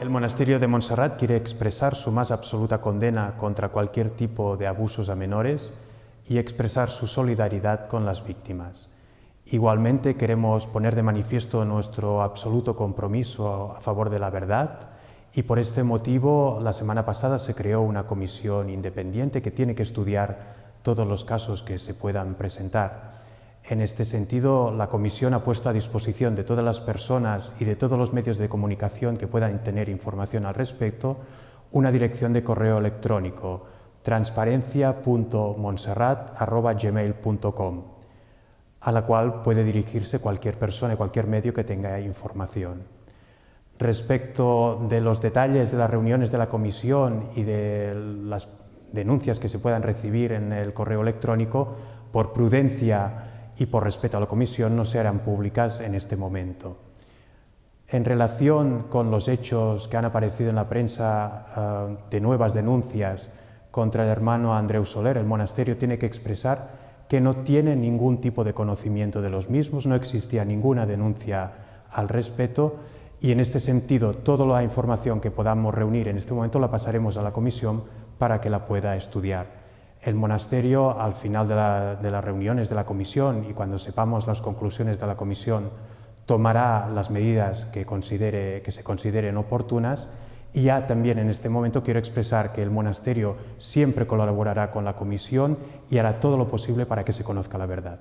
El monasterio de Montserrat quiere expresar su más absoluta condena contra cualquier tipo de abusos a menores y expresar su solidaridad con las víctimas. Igualmente queremos poner de manifiesto nuestro absoluto compromiso a favor de la verdad y por este motivo la semana pasada se creó una comisión independiente que tiene que estudiar todos los casos que se puedan presentar. En este sentido, la Comisión ha puesto a disposición de todas las personas y de todos los medios de comunicación que puedan tener información al respecto una dirección de correo electrónico transparencia.monserrat.gmail.com a la cual puede dirigirse cualquier persona y cualquier medio que tenga información. Respecto de los detalles de las reuniones de la Comisión y de las denuncias que se puedan recibir en el correo electrónico, por prudencia y por respeto a la Comisión no se harán públicas en este momento. En relación con los hechos que han aparecido en la prensa eh, de nuevas denuncias contra el hermano Andreu Soler, el monasterio tiene que expresar que no tiene ningún tipo de conocimiento de los mismos, no existía ninguna denuncia al respecto y en este sentido toda la información que podamos reunir en este momento la pasaremos a la comisión para que la pueda estudiar el monasterio al final de, las reuniones de la comisión y cuando sepamos las conclusiones de la comisión tomará las medidas que, que se consideren oportunas y ya también en este momento quiero expresar que el monasterio siempre colaborará con la comisión y hará todo lo posible para que se conozca la verdad.